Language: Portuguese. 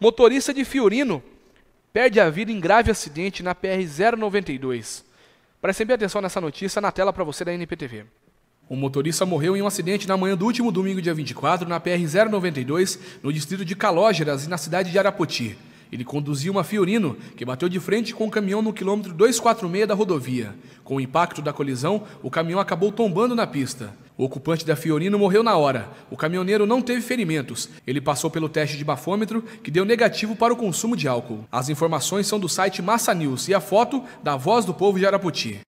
Motorista de Fiorino perde a vida em grave acidente na PR-092. Preste bem atenção nessa notícia na tela para você da NPTV. Um motorista morreu em um acidente na manhã do último domingo, dia 24, na PR-092, no distrito de Calógeras e na cidade de Arapoti. Ele conduzia uma Fiorino, que bateu de frente com o um caminhão no quilômetro 246 da rodovia. Com o impacto da colisão, o caminhão acabou tombando na pista. O ocupante da Fiorino morreu na hora. O caminhoneiro não teve ferimentos. Ele passou pelo teste de bafômetro, que deu negativo para o consumo de álcool. As informações são do site Massa News e a foto da Voz do Povo de Araputi.